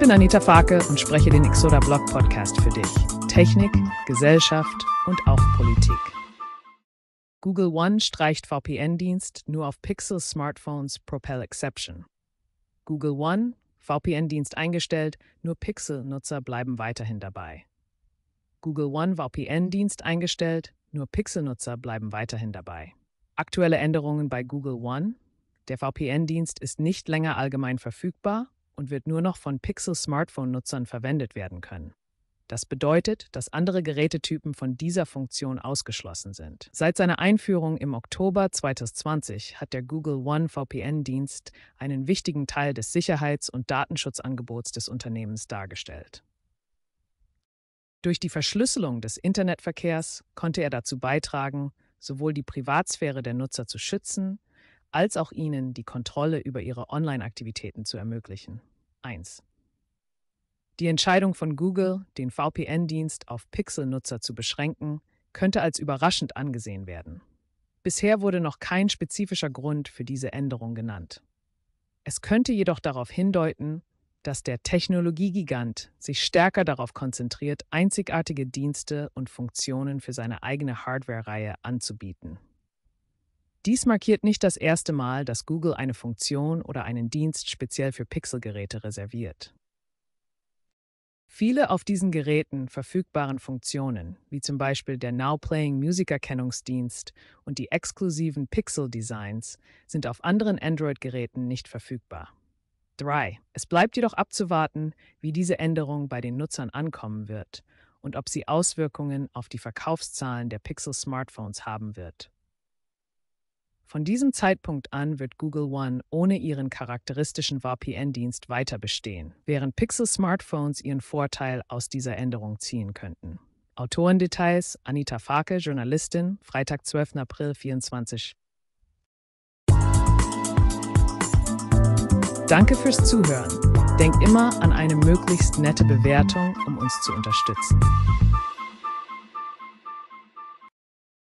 bin Anita Farke und spreche den Exoda Blog Podcast für dich. Technik, Gesellschaft und auch Politik. Google One streicht VPN-Dienst nur auf Pixel-Smartphones Propel Exception. Google One, VPN-Dienst eingestellt, nur Pixel-Nutzer bleiben weiterhin dabei. Google One VPN-Dienst eingestellt, nur Pixel-Nutzer bleiben weiterhin dabei. Aktuelle Änderungen bei Google One. Der VPN-Dienst ist nicht länger allgemein verfügbar und wird nur noch von Pixel-Smartphone-Nutzern verwendet werden können. Das bedeutet, dass andere Gerätetypen von dieser Funktion ausgeschlossen sind. Seit seiner Einführung im Oktober 2020 hat der Google One VPN-Dienst einen wichtigen Teil des Sicherheits- und Datenschutzangebots des Unternehmens dargestellt. Durch die Verschlüsselung des Internetverkehrs konnte er dazu beitragen, sowohl die Privatsphäre der Nutzer zu schützen, als auch ihnen die Kontrolle über ihre Online-Aktivitäten zu ermöglichen. 1. Die Entscheidung von Google, den VPN-Dienst auf Pixel-Nutzer zu beschränken, könnte als überraschend angesehen werden. Bisher wurde noch kein spezifischer Grund für diese Änderung genannt. Es könnte jedoch darauf hindeuten, dass der Technologiegigant sich stärker darauf konzentriert, einzigartige Dienste und Funktionen für seine eigene Hardware-Reihe anzubieten. Dies markiert nicht das erste Mal, dass Google eine Funktion oder einen Dienst speziell für Pixel-Geräte reserviert. Viele auf diesen Geräten verfügbaren Funktionen, wie zum Beispiel der Now Playing Musikerkennungsdienst und die exklusiven Pixel-Designs, sind auf anderen Android-Geräten nicht verfügbar. 3. Es bleibt jedoch abzuwarten, wie diese Änderung bei den Nutzern ankommen wird und ob sie Auswirkungen auf die Verkaufszahlen der Pixel-Smartphones haben wird. Von diesem Zeitpunkt an wird Google One ohne ihren charakteristischen VPN-Dienst weiter bestehen, während Pixel-Smartphones ihren Vorteil aus dieser Änderung ziehen könnten. Autorendetails Anita Farke, Journalistin, Freitag, 12. April 24. Danke fürs Zuhören. Denk immer an eine möglichst nette Bewertung, um uns zu unterstützen.